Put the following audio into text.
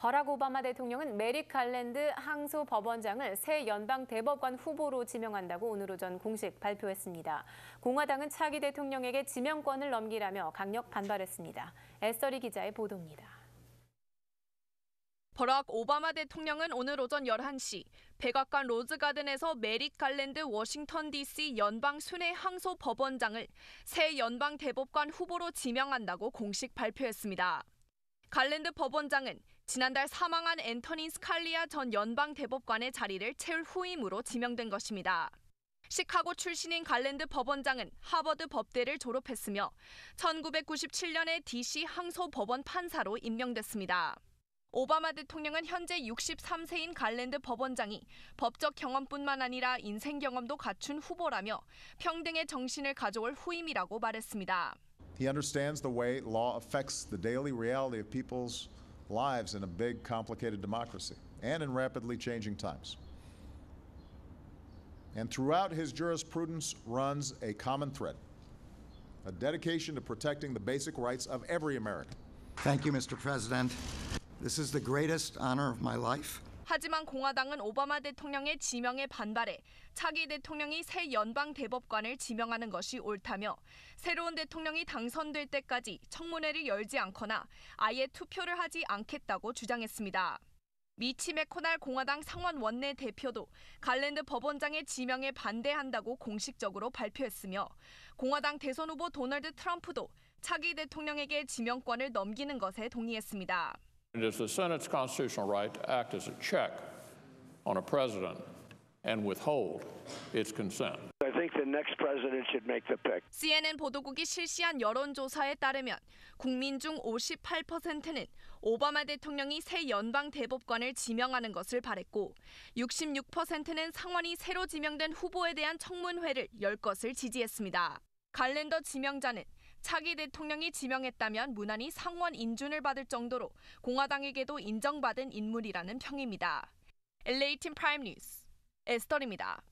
버락 오바마 대통령은 메릭 갈랜드 항소 법원장을 새 연방 대법관 후보로 지명한다고 오늘 오전 공식 발표했습니다. 공화당은 차기 대통령에게 지명권을 넘기라며 강력 반발했습니다. 애써리 기자의 보도입니다. 버락 오바마 대통령은 오늘 오전 11시 백악관 로즈가든에서 메릭 갈랜드 워싱턴 DC 연방 순회 항소 법원장을 새 연방 대법관 후보로 지명한다고 공식 발표했습니다. 갈랜드 법원장은 지난달 사망한 앤터닌 스칼리아 전 연방 대법관의 자리를 채울 후임으로 지명된 것입니다. 시카고 출신인 갈랜드 법원장은 하버드 법대를 졸업했으며 1997년에 DC 항소 법원 판사로 임명됐습니다. 오바마 대통령은 현재 63세인 갈랜드 법원장이 법적 경험뿐만 아니라 인생 경험도 갖춘 후보라며 평등의 정신을 가져올 후임이라고 말했습니다. He understands the way law affects the daily reality of people's lives in a big, complicated democracy and in rapidly changing times. And throughout his jurisprudence runs a common thread a dedication to protecting the basic rights of every American. Thank you, Mr. President. This is the greatest honor of my life. 하지만 공화당은 오바마 대통령의 지명에 반발해 차기 대통령이 새 연방 대법관을 지명하는 것이 옳다며 새로운 대통령이 당선될 때까지 청문회를 열지 않거나 아예 투표를 하지 않겠다고 주장했습니다. 미치 메코날 공화당 상원 원내 대표도 갈랜드 법원장의 지명에 반대한다고 공식적으로 발표했으며 공화당 대선 후보 도널드 트럼프도 차기 대통령에게 지명권을 넘기는 것에 동의했습니다. It is the Senate's constitutional right to act as a check on a president and withhold its consent. I think the next president should make the pick. CNN 보도국이 실시한 여론조사에 따르면 국민 중 58%는 오바마 대통령이 새 연방 대법관을 지명하는 것을 바랬고 66%는 상원이 새로 지명된 후보에 대한 청문회를 열 것을 지지했습니다. 갈랜더 지명자는 차기 대통령이 지명했다면 무난히 상원 인준을 받을 정도로 공화당에게도 인정받은 인물이라는 평입니다. LA팀 프라임 뉴스 에스터입니다.